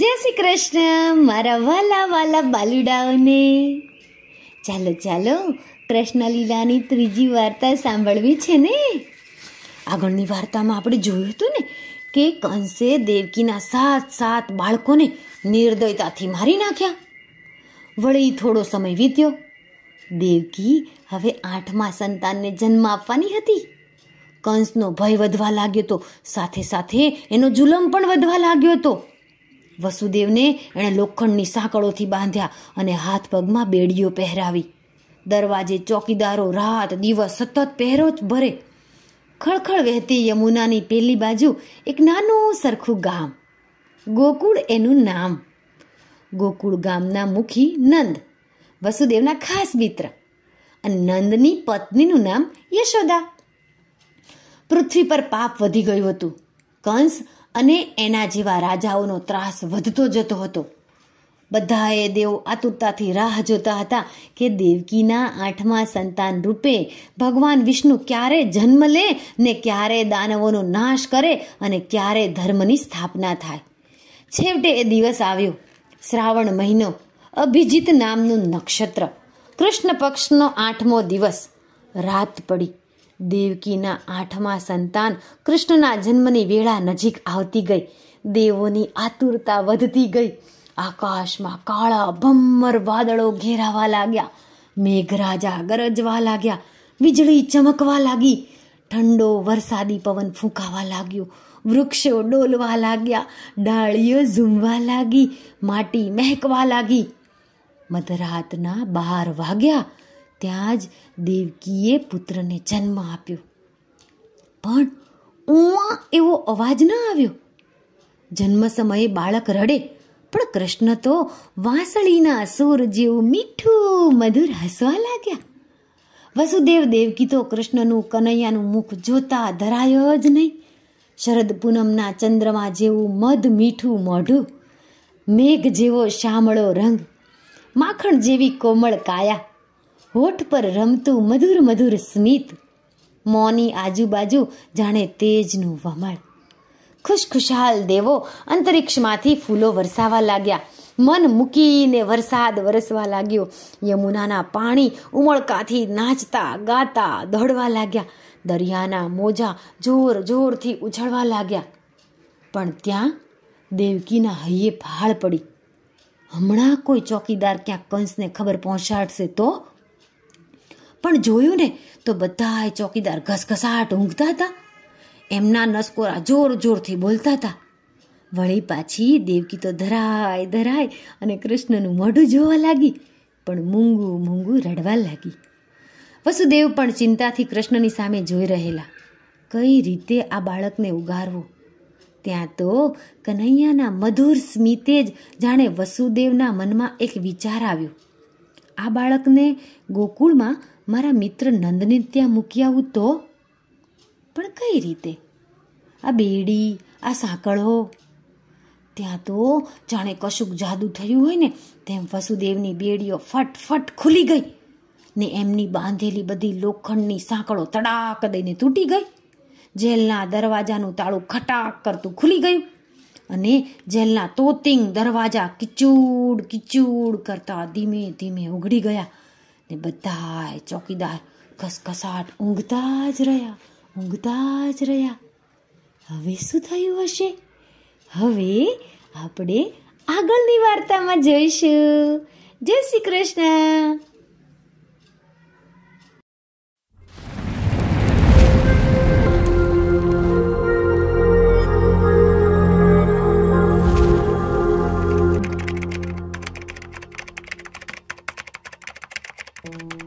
જય શ્રી કૃષ્ણ મારા વાલા વાલા બાલુડાઓને ચાલો ચાલો કૃષ્ણલીલાની ત્રીજી વાર્તા સાંભળવી છે ને આગળની વાર્તામાં આપણે જોયું હતું ને કે કંસે દેવકીના સાત સાત બાળકોને નિર્દયતાથી મારી નાખ્યા વળી થોડો સમય વીત્યો દેવકી હવે આઠમા સંતાનને જન્મ આપવાની હતી કંસનો ભય વધવા લાગ્યો તો સાથે સાથે એનો જુલમ પણ વધવા લાગ્યો હતો વસુદેવને એણે લોખંડની સાંકળોથી બાંધ્યા અને હાથ પગમાં બેડીઓ પહેરાવી દરવાજે ચોકીદારો રાત દિવસ સતત પહેરો જ ભરે ખળખળ વહેતી યમુનાની પેલી બાજુ એક નાનું સરખું ગામ ગોકુળ એનું નામ ગોકુળ ગામના મુખી નંદ વસુદેવના ખાસ મિત્ર અને નંદની પત્નીનું નામ યશોદા પૃથ્વી પર પાપ વધી ગયું હતું કંસ અને એના જેવા રાજાઓનો ત્રાસ વધતો જતો હતો બધાએ દેવ આતુરતાથી રાહ જોતા હતા કે દેવકીના આઠમા સંતાન રૂપે ભગવાન વિષ્ણુ ક્યારે જન્મ લે ને ક્યારે દાનવોનો નાશ કરે અને ક્યારે ધર્મની સ્થાપના થાય છેવટે એ દિવસ આવ્યો શ્રાવણ મહિનો અભિજીત નામનું નક્ષત્ર કૃષ્ણ પક્ષનો આઠમો દિવસ રાત પડી દેવકીના આઠમા સંતાન કૃષ્ણના જન્મની વેળા નજીક આવતી ગઈ દેવોની આતુરતા વધતી ગઈ આકાશમાં કાળા ભમ્મર વાદળો ઘેરાવા લાગ્યા મેઘરાજા ગરજવા લાગ્યા વીજળી ચમકવા લાગી ઠંડો વરસાદી પવન ફૂંકાવા લાગ્યો વૃક્ષો ડોલવા લાગ્યા ડાળીઓ ઝૂમવા લાગી માટી મહેકવા લાગી મધરાતના બહાર વાગ્યા ત્યાં જ દેવકીએ પુત્રને જન્મ આપ્યો પણ ઉમા એવો અવાજ ન આવ્યો જન્મ સમયે બાળક રડે પણ કૃષ્ણ તો વાંસળીના સૂર જેવું મીઠું મધુર હસવા લાગ્યા વસુદેવ દેવકી તો કૃષ્ણનું કનૈયાનું મુખ જોતા ધરાયો જ નહીં શરદ પૂનમના ચંદ્રમા જેવું મધ મીઠું મોઢું મેઘ જેવો શામળો રંગ માખણ જેવી કોમળ કાયા હોઠ પર રમતું મધુર મધુર સ્મિત મોની આજુબાજુ જાણે તેજનું વમળ ખુશખુશાલ દેવો અંતરિક્ષમાંથી ફૂલો વરસાવા લાગ્યા મન મૂકીને વરસાદ વરસવા લાગ્યો યમુનાના પાણી ઉમળકાથી નાચતા ગાતા દોડવા લાગ્યા દરિયાના મોજા જોર જોરથી ઉછળવા લાગ્યા પણ ત્યાં દેવકીના હૈયે ફાળ પડી હમણાં કોઈ ચોકીદાર ક્યાંક કંસને ખબર પહોંચાડશે તો પણ જોયું ને તો બધાય ચોકીદાર ઘસઘસાટ ઊંઘતા હતા એમના નસકોરા જોર જોરથી બોલતા હતા વળી પાછી દેવકી તો ધરાય ધરાય અને કૃષ્ણનું મોઢું જોવા લાગી પણ મૂંગું મૂંગું રડવા લાગી વસુદેવ પણ ચિંતાથી કૃષ્ણની સામે જોઈ રહેલા કઈ રીતે આ બાળકને ઉગારવું ત્યાં તો કનૈયાના મધુર સ્મિતે જ જાણે વસુદેવના મનમાં એક વિચાર આવ્યો આ બાળકને ગોકુળમાં મારા મિત્ર નંદને ત્યાં મૂકી આવું તો પણ કઈ રીતે આ બેડી આ સાંકળો ત્યાં તો જાણે કશુંક જાદુ થયું હોય ને તેમ વસુદેવની બેડીઓ ફટફટ ખુલી ગઈ ને એમની બાંધેલી બધી લોખંડની સાંકળો તડાક દઈને તૂટી ગઈ જેલના દરવાજાનું તાળું ખટાક કરતું ખુલી ગયું અને જેલના તોતિંગ દરવાજા કિચૂડ કિચૂડ કરતા ધીમે ધીમે ઉઘડી ગયા ને બધાય ચોકીદાર ખસખસાટ ઊંઘતા જ રહ્યા ઊંઘતા જ રહ્યા હવે શું થયું હશે હવે આપણે આગળની વાર્તામાં જઈશું જય શ્રી કૃષ્ણ Thank you.